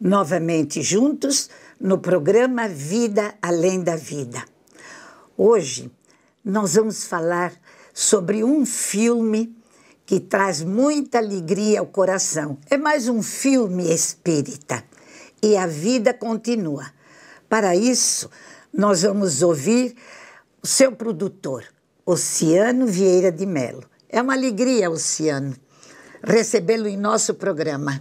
novamente juntos no programa Vida Além da Vida. Hoje nós vamos falar sobre um filme que traz muita alegria ao coração. É mais um filme espírita e a vida continua. Para isso, nós vamos ouvir o seu produtor, Oceano Vieira de Melo. É uma alegria, Oceano, recebê-lo em nosso programa.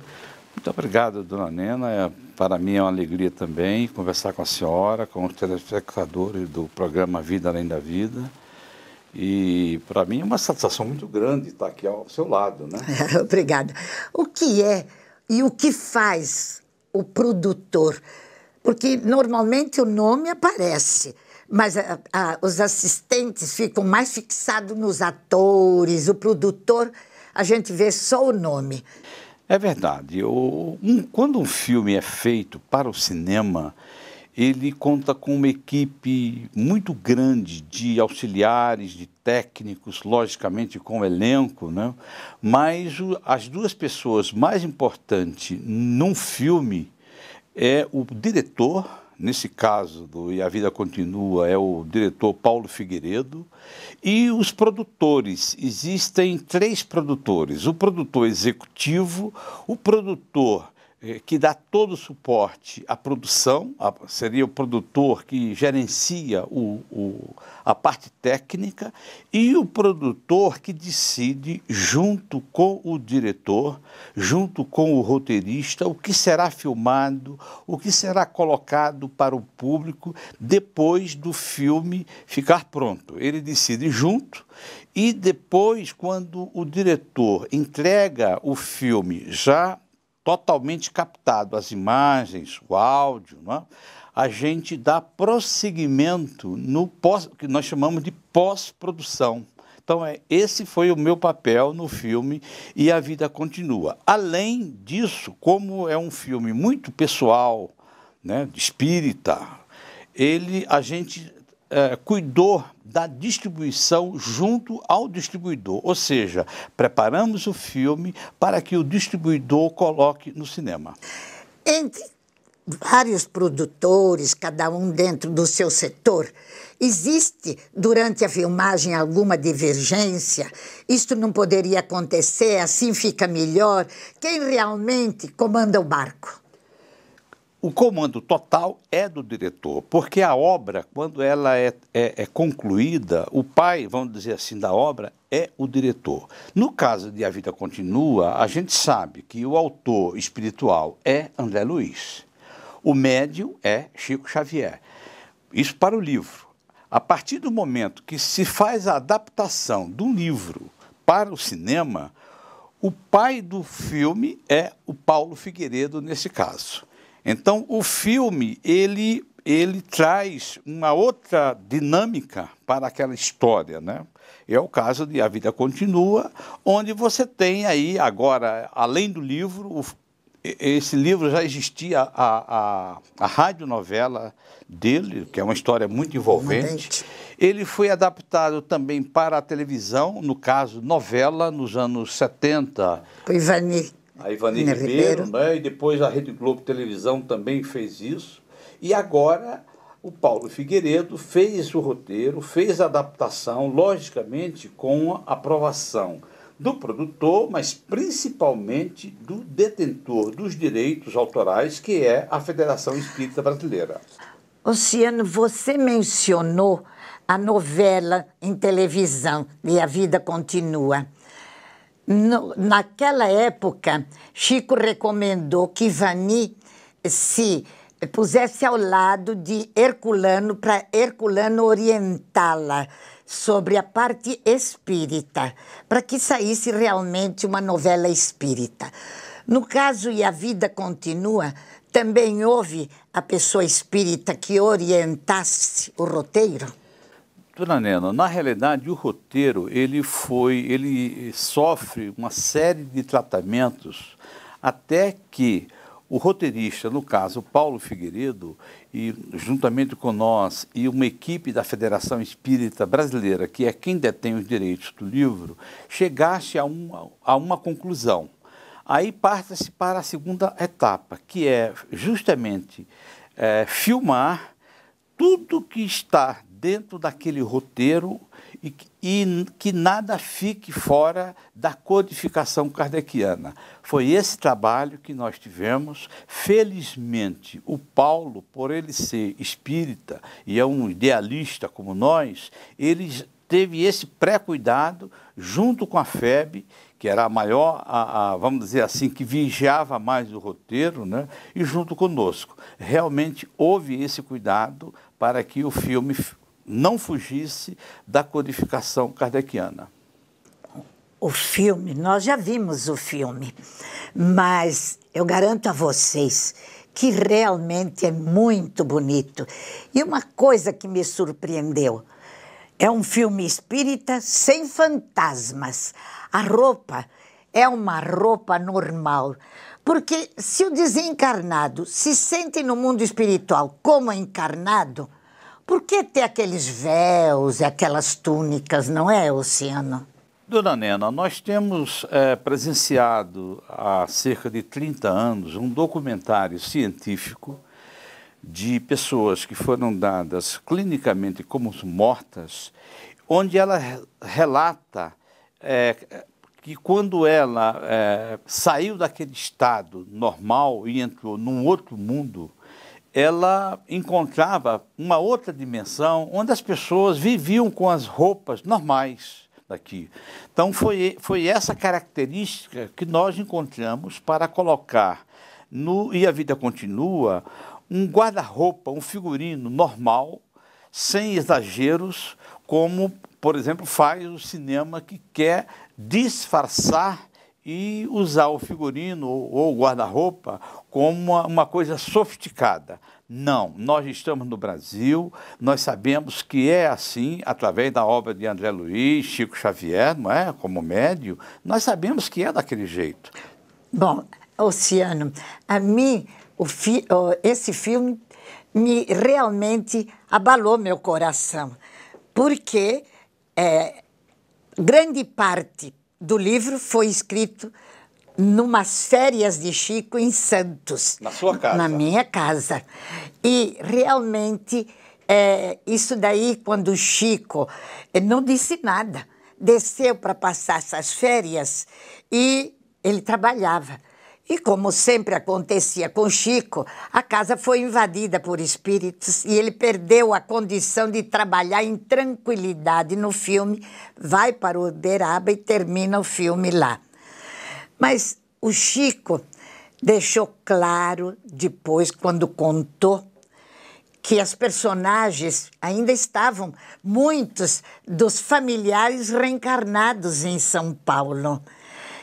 Muito obrigado, dona Nena. É, para mim é uma alegria também conversar com a senhora, com os telespectadores do programa Vida Além da Vida. E para mim é uma satisfação muito grande estar aqui ao seu lado, né? Obrigada. O que é e o que faz o produtor? Porque normalmente o nome aparece, mas a, a, os assistentes ficam mais fixados nos atores, o produtor, a gente vê só o nome. É verdade. O, um, quando um filme é feito para o cinema, ele conta com uma equipe muito grande de auxiliares, de técnicos, logicamente com o elenco, né? mas o, as duas pessoas mais importantes num filme é o diretor nesse caso do E a Vida Continua, é o diretor Paulo Figueiredo. E os produtores, existem três produtores: o produtor executivo, o produtor eh, que dá todo o suporte à produção, a, seria o produtor que gerencia o, o, a parte técnica, e o produtor que decide, junto com o diretor, junto com o roteirista, o que será filmado, o que será colocado para o público depois do filme ficar pronto. Ele decide junto e depois, quando o diretor entrega o filme já totalmente captado as imagens, o áudio, é? a gente dá prosseguimento no pós, que nós chamamos de pós-produção. Então, é, esse foi o meu papel no filme e a vida continua. Além disso, como é um filme muito pessoal, né, espírita, ele, a gente eh, cuidou da distribuição junto ao distribuidor, ou seja, preparamos o filme para que o distribuidor coloque no cinema. Entre vários produtores, cada um dentro do seu setor, existe durante a filmagem alguma divergência? Isto não poderia acontecer, assim fica melhor. Quem realmente comanda o barco? O comando total é do diretor, porque a obra, quando ela é, é, é, concluída, o pai, vamos dizer assim, da obra é o diretor. No caso de A Vida Continua, a gente sabe que o autor espiritual é André Luiz, o médium é Chico Xavier. Isso para o livro. A partir do momento que se faz a adaptação do livro para o cinema, o pai do filme é o Paulo Figueiredo, nesse caso. Então, o filme, ele, ele traz uma outra dinâmica para aquela história, né? É o caso de A Vida Continua, onde você tem aí, agora, além do livro, o, esse livro já existia, a, a, a radionovela dele, que é uma história muito envolvente. Ele foi adaptado também para a televisão, no caso, novela, nos anos 70. Por Ivani a Ivani Ribeiro, Ribeiro, né? e depois a Rede Globo Televisão também fez isso. E agora o Paulo Figueiredo fez o roteiro, fez a adaptação, logicamente com a aprovação do produtor, mas principalmente do detentor dos direitos autorais, que é a Federação Espírita Brasileira. Oceano, você mencionou a novela em televisão e a vida continua. No, naquela época, Chico recomendou que Ivani se pusesse ao lado de Herculano para Herculano orientá-la sobre a parte espírita, para que saísse realmente uma novela espírita. No caso E a Vida Continua, também houve a pessoa espírita que orientasse o roteiro? Dona Nena, na realidade o roteiro ele foi, ele sofre uma série de tratamentos até que o roteirista, no caso Paulo Figueiredo, e juntamente com nós e uma equipe da Federação Espírita Brasileira, que é quem detém os direitos do livro, chegasse a uma, a uma conclusão. Aí parte-se para a segunda etapa, que é justamente é, filmar tudo que está dentro daquele roteiro e, e, que nada fique fora da codificação kardeciana. Foi esse trabalho que nós tivemos. Felizmente, o Paulo, por ele ser espírita e é um idealista como nós, ele teve esse pré-cuidado junto com a FEB, que era a maior, a, a, vamos dizer assim, que vigiava mais o roteiro, né? e junto conosco. Realmente houve esse cuidado para que o filme não fugisse da codificação kardeciana. O filme, nós já vimos o filme, mas eu garanto a vocês que realmente é muito bonito. E uma coisa que me surpreendeu: é um filme espírita sem fantasmas. A roupa é uma roupa normal. Porque se o desencarnado se sente no mundo espiritual como encarnado, por que ter aqueles véus e aquelas túnicas, não é, Oceano? Dona Nena, nós temos é, presenciado há cerca de 30 anos um documentário científico de pessoas que foram dadas clinicamente como mortas, onde ela relata é, que quando ela é, saiu daquele estado normal e entrou num outro mundo, ela encontrava uma outra dimensão onde as pessoas viviam com as roupas normais daqui. Então, foi, foi essa característica que nós encontramos para colocar no E a Vida Continua um guarda-roupa, um figurino normal, sem exageros, como, por exemplo, faz o cinema que quer disfarçar e usar o figurino ou o guarda-roupa como uma, uma, coisa sofisticada. Não, nós estamos no Brasil, nós sabemos que é assim, através da obra de André Luiz, Chico Xavier, não é? Como médio, nós sabemos que é daquele jeito. Bom, Oceano, a mim fi, esse filme me realmente abalou meu coração, porque é, grande parte do livro foi escrito numas férias de Chico em Santos. Na sua casa? Na minha casa. E realmente, é, isso daí, quando o Chico eh, não disse nada, desceu para passar essas férias e ele trabalhava. E como sempre acontecia com Chico, a casa foi invadida por espíritos e ele perdeu a condição de trabalhar em tranquilidade no filme, vai para Uberaba e termina o filme lá. Mas o Chico deixou claro depois, quando contou, que as personagens ainda estavam, muitos dos familiares reencarnados em São Paulo.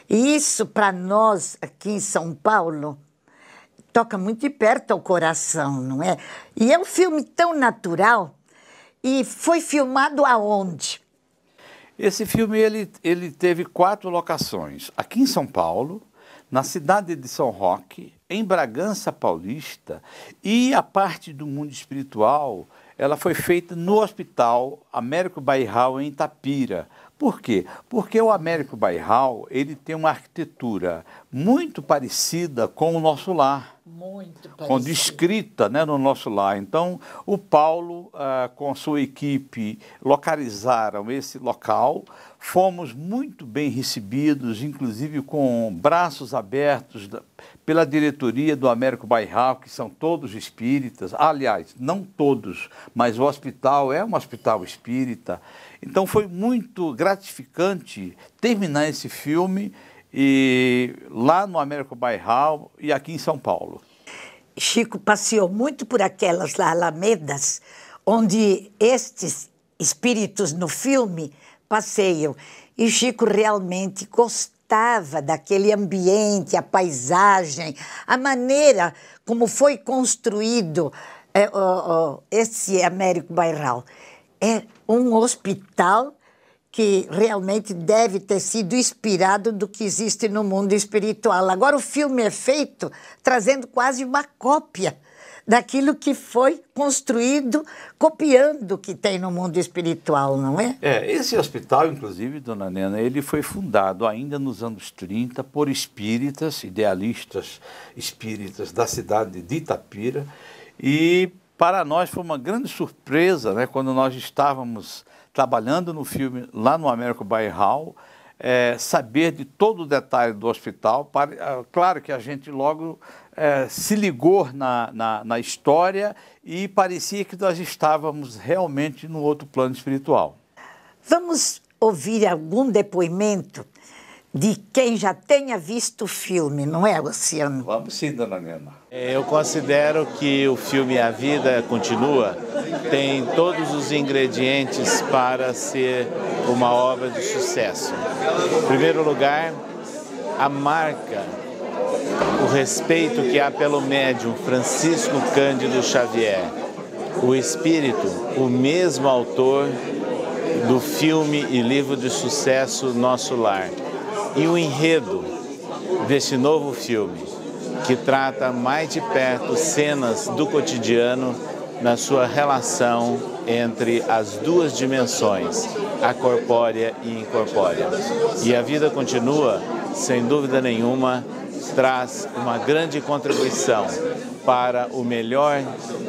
E isso, para nós aqui em São Paulo, toca muito de perto ao coração, não é? E é um filme tão natural. E foi filmado aonde? Esse filme ele, ele teve quatro locações: aqui em São Paulo, na cidade de São Roque, em Bragança Paulista e a parte do mundo espiritual. Ela foi feita no Hospital Américo Bairral em Itapira, por quê? Porque o Américo Bairral, ele tem uma arquitetura muito parecida com o nosso lar. Muito parecida. Com descrita né, no nosso lar. Então, o Paulo, ah, com a sua equipe, localizaram esse local. Fomos muito bem recebidos, inclusive com braços abertos da, pela diretoria do Américo Bairral, que são todos espíritas. Aliás, não todos, mas o hospital é um hospital espírita. Então foi muito gratificante terminar esse filme e lá no Américo Bairral e aqui em São Paulo. Chico passeou muito por aquelas alamedas onde estes espíritos no filme passeiam. E Chico realmente gostava daquele ambiente, a paisagem, a maneira como foi construído eh, é, esse Américo Bairral. É um hospital que realmente deve ter sido inspirado do que existe no mundo espiritual. Agora o filme é feito trazendo quase uma cópia daquilo que foi construído, copiando o que tem no mundo espiritual, não é? É, esse hospital, inclusive, dona Nena, ele foi fundado ainda nos anos 30 por espíritas, idealistas espíritas da cidade de Itapira e para nós foi uma grande surpresa, né, quando nós estávamos trabalhando no filme lá no Américo Bay Hall, é, saber de todo o detalhe do hospital. Para, é, claro que a gente logo é, se ligou na, na, na, história e parecia que nós estávamos realmente no outro plano espiritual. Vamos ouvir algum depoimento de quem já tenha visto o filme, não é, Luciano? Vamos sim, dona Nena. É, eu considero que o filme A Vida Continua tem todos os ingredientes para ser uma obra de sucesso. Em primeiro lugar, a marca, o respeito que há pelo médium Francisco Cândido Xavier, o espírito, o mesmo autor do filme e livro de sucesso Nosso Lar e o enredo deste novo filme, que trata mais de perto cenas do cotidiano na sua relação entre as duas dimensões, a corpórea e incorpórea. E a vida continua, sem dúvida nenhuma, traz uma grande contribuição para o melhor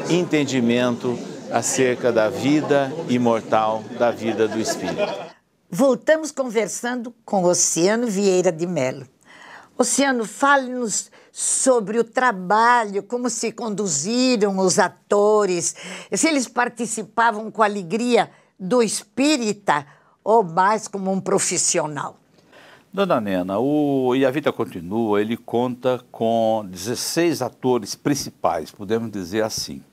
entendimento acerca da vida imortal, da vida do espírito. Voltamos conversando com Oceano Vieira de Mello. Oceano, fale-nos sobre o trabalho, como se conduziram os atores, se eles participavam com alegria do espírita ou mais como um profissional. Dona Nena, o E a Vida Continua, ele conta com 16 atores principais, podemos dizer assim.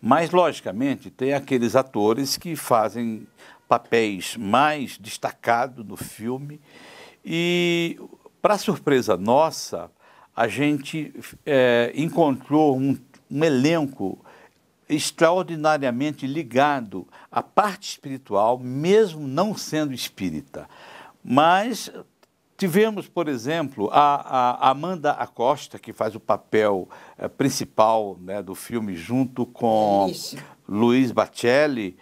Mas, logicamente, tem aqueles atores que fazem papéis mais destacados no filme. E, para surpresa nossa, a gente é, encontrou um, um elenco extraordinariamente ligado à parte espiritual, mesmo não sendo espírita. Mas tivemos, por exemplo, a, a Amanda Acosta, que faz o papel é, principal né, do filme, junto com Isso. Luiz Bacelli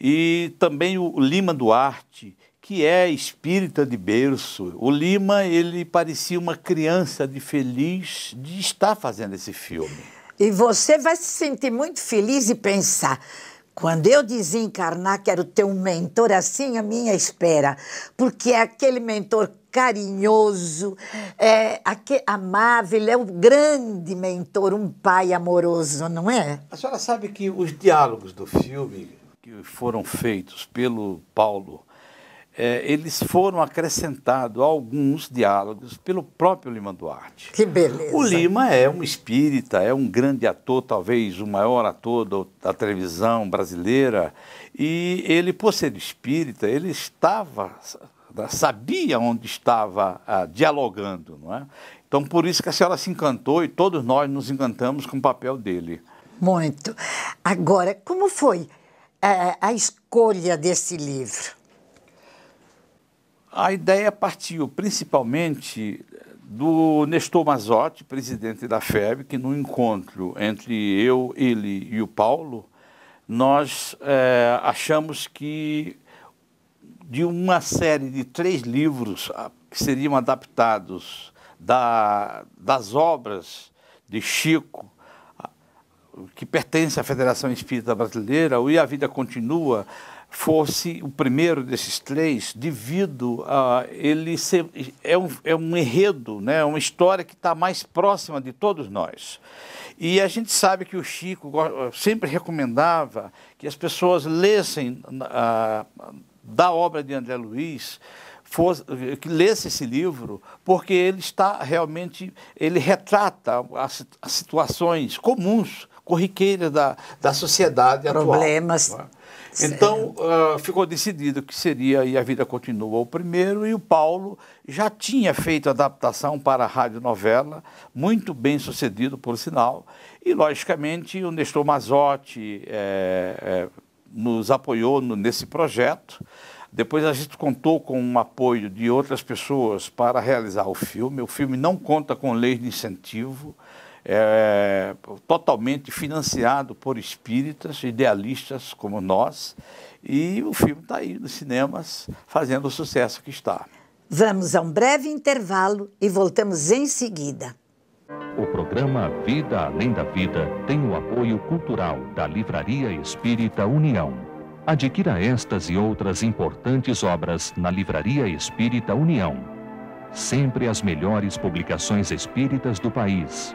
e também o Lima Duarte, que é espírita de berço. O Lima, ele parecia uma criança de feliz de estar fazendo esse filme. E você vai se sentir muito feliz e pensar, quando eu desencarnar, quero ter um mentor assim à minha espera, porque é aquele mentor carinhoso, é aquele, amável, é o um grande mentor, um pai amoroso, não é? A senhora sabe que os diálogos do filme que foram feitos pelo Paulo, é, eles foram acrescentados alguns diálogos pelo próprio Lima Duarte. Que beleza! O Lima é um espírita, é um grande ator, talvez o maior ator do, da televisão brasileira, e ele, por ser espírita, ele estava sabia onde estava ah, dialogando, não é? Então por isso que a senhora se encantou e todos nós nos encantamos com o papel dele. Muito. Agora, como foi a, a escolha desse livro? A ideia partiu principalmente do Nestor Mazotti, presidente da FEB, que no encontro entre eu, ele e o Paulo, nós é, achamos que de uma série de três livros ah, que seriam adaptados da, das obras de Chico, que pertence à Federação Espírita Brasileira, o E a Vida Continua, fosse o primeiro desses três, devido a ele ser, é um, é um enredo, né? É uma história que está mais próxima de todos nós. E a gente sabe que o Chico sempre recomendava que as pessoas lessem a, da obra de André Luiz, fosse, que lesse esse livro, porque ele está realmente, ele retrata as, as situações comuns corriqueira da, da sociedade Problemas. atual. Problemas. É? Então, uh, ficou decidido que seria e a vida continua o primeiro, e o Paulo já tinha feito adaptação para a radionovela, muito bem sucedido, por sinal, e, logicamente, o Nestor Mazotti é, eh, é, eh, nos apoiou no, nesse projeto. Depois a gente contou com um apoio de outras pessoas para realizar o filme. O filme não conta com lei de incentivo é, totalmente financiado por espíritas, idealistas como nós, e o filme está aí nos cinemas fazendo o sucesso que está. Vamos a um breve intervalo e voltamos em seguida. O programa Vida Além da Vida tem o apoio cultural da Livraria Espírita União. Adquira estas e outras importantes obras na Livraria Espírita União. Sempre as melhores publicações espíritas do país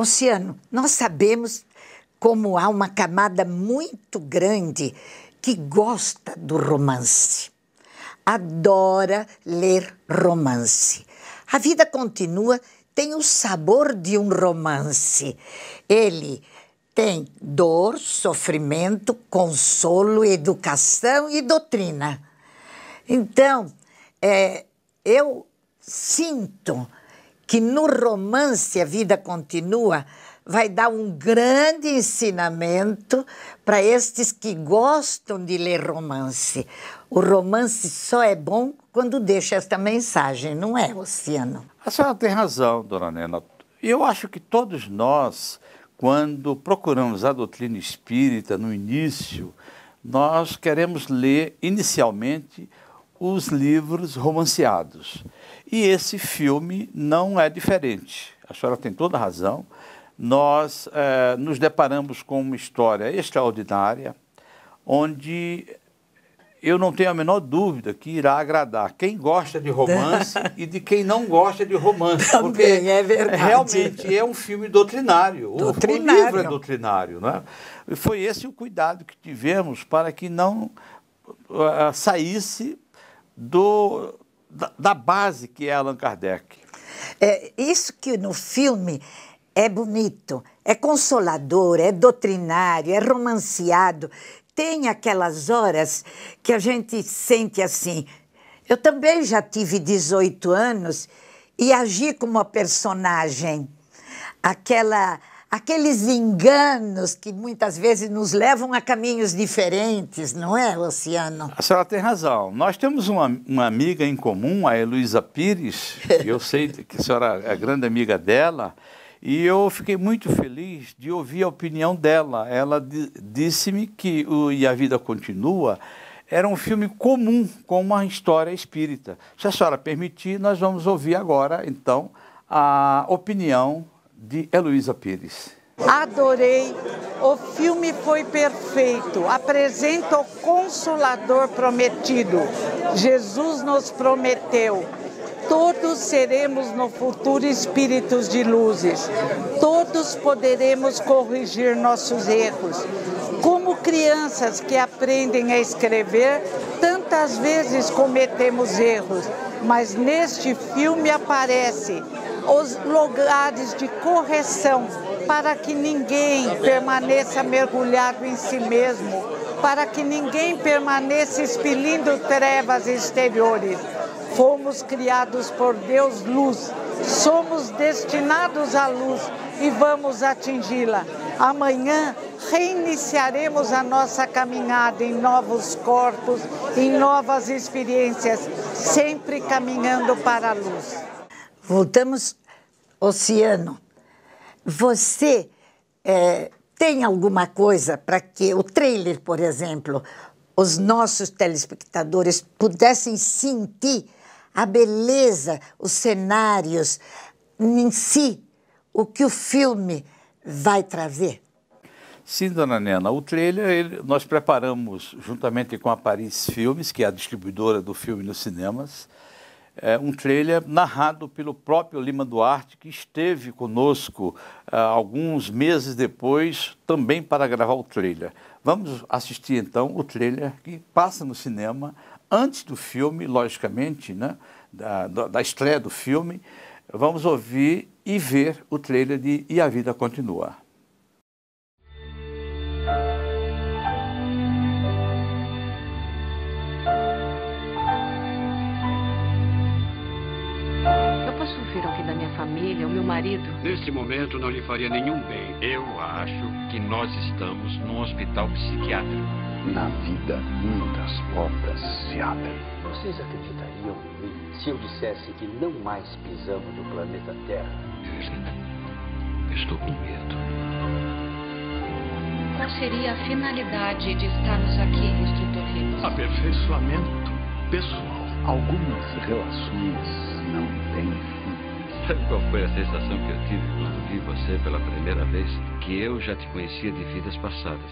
Oceano, nós sabemos como há uma camada muito grande que gosta do romance, adora ler romance. A vida continua tem o sabor de um romance. Ele tem dor, sofrimento, consolo, educação e doutrina. Então, é, eu sinto que no romance A Vida Continua vai dar um grande ensinamento para estes que gostam de ler romance. O romance só é bom quando deixa esta mensagem, não é, Luciano? A senhora tem razão, dona Nena. Eu acho que todos nós, quando procuramos a doutrina espírita no início, nós queremos ler inicialmente os livros romanceados. E esse filme não é diferente. A senhora tem toda a razão. Nós eh, nos deparamos com uma história extraordinária, onde eu não tenho a menor dúvida que irá agradar quem gosta de romance e de quem não gosta de romance. Também porque é verdade. É, realmente é um filme doutrinário. doutrinário. O, livro é doutrinário. É? E foi esse o cuidado que tivemos para que não uh, saísse do, da, da base que é Allan Kardec. É, isso que no filme é bonito, é consolador, é doutrinário, é romanceado. Tem aquelas horas que a gente sente assim. Eu também já tive 18 anos e agi como a personagem. Aquela aqueles enganos que muitas vezes nos levam a caminhos diferentes, não é, Luciano? A senhora tem razão. Nós temos uma, uma amiga em comum, a Heloísa Pires, eu sei que a senhora é grande amiga dela, e eu fiquei muito feliz de ouvir a opinião dela. Ela disse-me que o E a Vida Continua era um filme comum com uma história espírita. Se a senhora permitir, nós vamos ouvir agora, então, a opinião de Heloísa Pires. Adorei, o filme foi perfeito. Apresenta o Consolador prometido. Jesus nos prometeu. Todos seremos no futuro espíritos de luzes. Todos poderemos corrigir nossos erros. Como crianças que aprendem a escrever, tantas vezes cometemos erros, mas neste filme aparece os lugares de correção para que ninguém permaneça mergulhado em si mesmo, para que ninguém permaneça expelindo trevas exteriores. Fomos criados por Deus luz, somos destinados à luz e vamos atingi-la. Amanhã reiniciaremos a nossa caminhada em novos corpos, em novas experiências, sempre caminhando para a luz. Voltamos Oceano, você é, tem alguma coisa para que o trailer, por exemplo, os nossos telespectadores pudessem sentir a beleza, os cenários em si, o que o filme vai trazer? Sim, dona Nena. O trailer ele, nós preparamos juntamente com a Paris Filmes, que é a distribuidora do filme nos cinemas é, um trailer narrado pelo próprio Lima Duarte, que esteve conosco é, alguns meses depois também para gravar o trailer. Vamos assistir então o trailer que passa no cinema antes do filme, logicamente, né, da, da, da estreia do filme. Vamos ouvir e ver o trailer de E a Vida Continua. família, o meu marido. Neste momento não lhe faria nenhum bem. Eu acho que nós estamos num hospital psiquiátrico. Na vida, muitas portas se abrem. Vocês acreditariam em mim se eu dissesse que não mais pisamos no planeta Terra? estou com medo. Qual seria a finalidade de estarmos aqui, instrutor Reis? Aperfeiçoamento pessoal. Algumas relações não têm fim. Sabe qual foi a sensação que eu tive quando vi você pela primeira vez? Que eu já te conhecia de vidas passadas.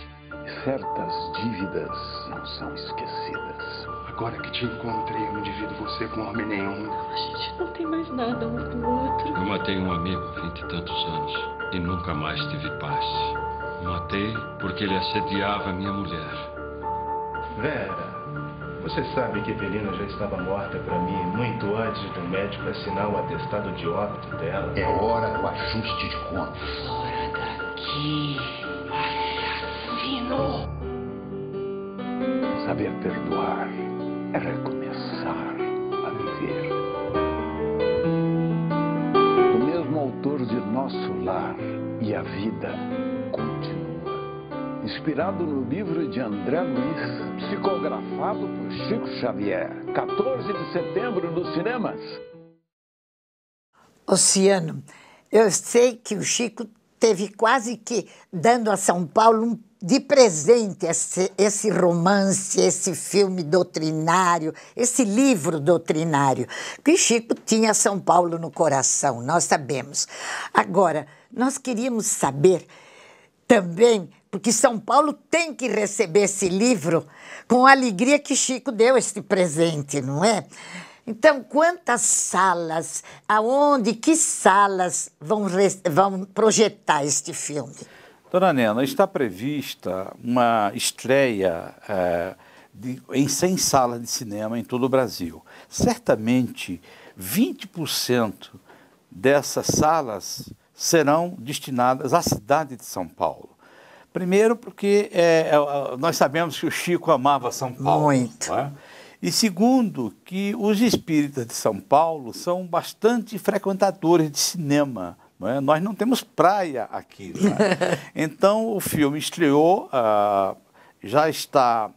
Certas dívidas não são esquecidas. Agora que te encontrei, eu não divido você com homem nenhum. A gente não tem mais nada um o outro. Eu matei um amigo há vinte e tantos anos e nunca mais tive paz. Matei porque ele assediava minha mulher. Vera. Você sabe que Evelina já estava morta para mim muito antes do médico assinar o atestado de óbito dela. É hora do ajuste de contas. Fora daqui, assassino! Saber perdoar é recomeçar a viver. O mesmo autor de Nosso Lar e a Vida inspirado no livro de André Luiz, psicografado por Chico Xavier. 14 de setembro nos cinemas. Oceano, eu sei que o Chico teve quase que dando a São Paulo de presente esse, esse romance, esse filme doutrinário, esse livro doutrinário, que Chico tinha São Paulo no coração, nós sabemos. Agora, nós queríamos saber também, porque São Paulo tem que receber esse livro com a alegria que Chico deu este presente, não é? Então, quantas salas, aonde, que salas vão, vão projetar este filme? Dona Nena, está prevista uma estreia é, de, em 100 salas de cinema em todo o Brasil. Certamente, 20% dessas salas serão destinadas à cidade de São Paulo. Primeiro, porque é, é, é nós sabemos que o Chico amava São Paulo. Muito. É? E segundo, que os espíritas de São Paulo são bastante frequentadores de cinema. Não é? Nós não temos praia aqui. É? Então, o filme estreou, ah, já está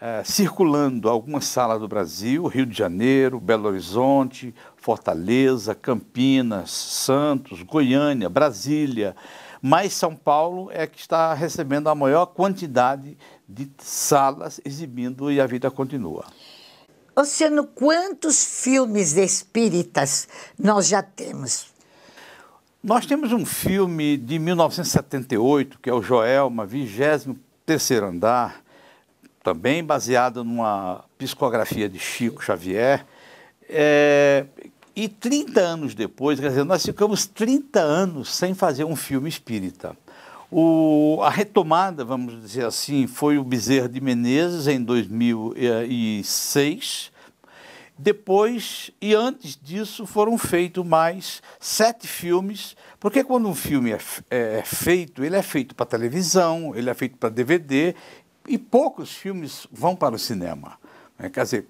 eh, circulando algumas salas do Brasil, Rio de Janeiro, Belo Horizonte, Fortaleza, Campinas, Santos, Goiânia, Brasília, mas São Paulo é que está recebendo a maior quantidade de salas exibindo e a vida continua. Oceano, quantos filmes espíritas nós já temos? Nós temos um filme de 1978, que é o Joelma, 23 terceiro andar, também baseada numa psicografia de Chico Xavier. É, e 30 anos depois, quer dizer, nós ficamos 30 anos sem fazer um filme espírita. O, a retomada, vamos dizer assim, foi o Bezerra de Menezes em 2006. Depois e antes disso foram feitos mais sete filmes, porque quando um filme é, é, é feito, ele é feito para televisão, ele é feito para DVD e poucos filmes vão para o cinema. Né? Quer dizer,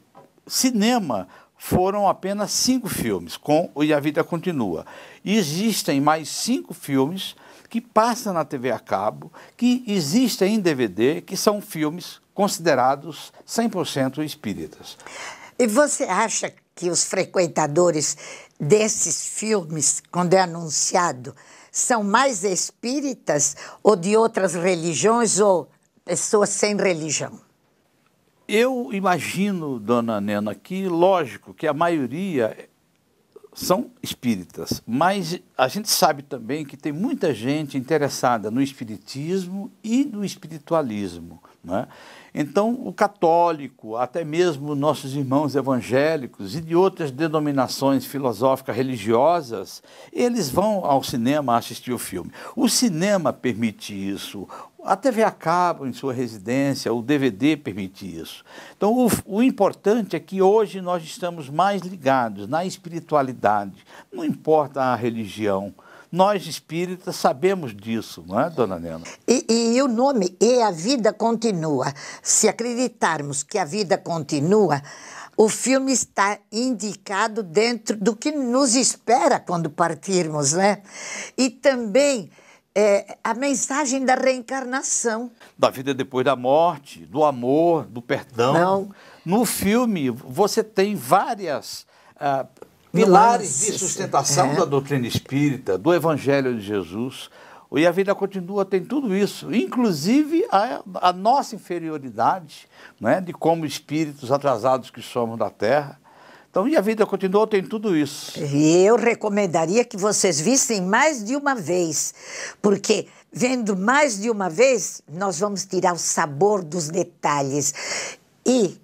cinema foram apenas cinco filmes com o E a Vida Continua. E existem mais cinco filmes que passam na TV a cabo, que existem em DVD, que são filmes considerados 100% espíritas. E você acha que os frequentadores desses filmes, quando é anunciado, são mais espíritas ou de outras religiões ou pessoas sem religião. Eu imagino, dona Nena, que lógico que a maioria são espíritas, mas a gente sabe também que tem muita gente interessada no espiritismo e no espiritualismo. Né? Então, o católico, até mesmo nossos irmãos evangélicos e de outras denominações filosóficas religiosas, eles vão ao cinema assistir o filme. O cinema permite isso, a TV a cabo em sua residência, o DVD permite isso. Então, o, o, importante é que hoje nós estamos mais ligados na espiritualidade, não importa a religião. Nós espíritas sabemos disso, não é, dona Nena? E, e o nome E a Vida Continua. Se acreditarmos que a vida continua, o filme está indicado dentro do que nos espera quando partirmos, né? E também é, a mensagem da reencarnação. Da vida depois da morte, do amor, do perdão. Não. No filme, você tem várias ah, pilares de sustentação é. da doutrina espírita, do evangelho de Jesus. E a vida continua, tem tudo isso, inclusive a, a nossa inferioridade, né, de como espíritos atrasados que somos da Terra, então, e a vida continua, tem tudo isso. eu recomendaria que vocês vissem mais de uma vez, porque vendo mais de uma vez, nós vamos tirar o sabor dos detalhes. E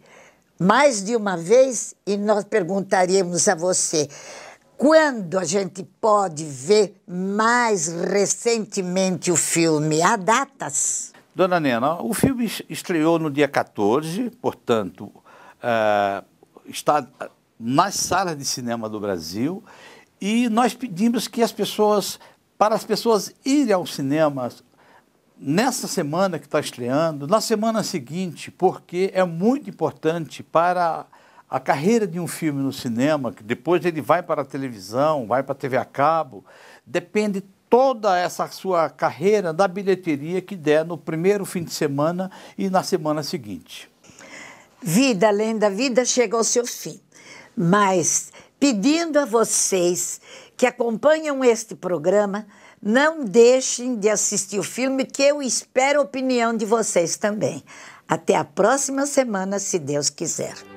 mais de uma vez, e nós perguntaríamos a você, quando a gente pode ver mais recentemente o filme? Há datas? Dona Nena, o filme estreou no dia 14, portanto, uh, está nas salas de cinema do Brasil e nós pedimos que as pessoas, para as pessoas irem ao cinema nessa semana que está estreando, na semana seguinte, porque é muito importante para a carreira de um filme no cinema, que depois ele vai para a televisão, vai para a TV a cabo, depende toda essa sua carreira da bilheteria que der no primeiro fim de semana e na semana seguinte. Vida lenda vida chega ao seu fim mas pedindo a vocês que acompanham este programa, não deixem de assistir o filme, que eu espero a opinião de vocês também. Até a próxima semana, se Deus quiser.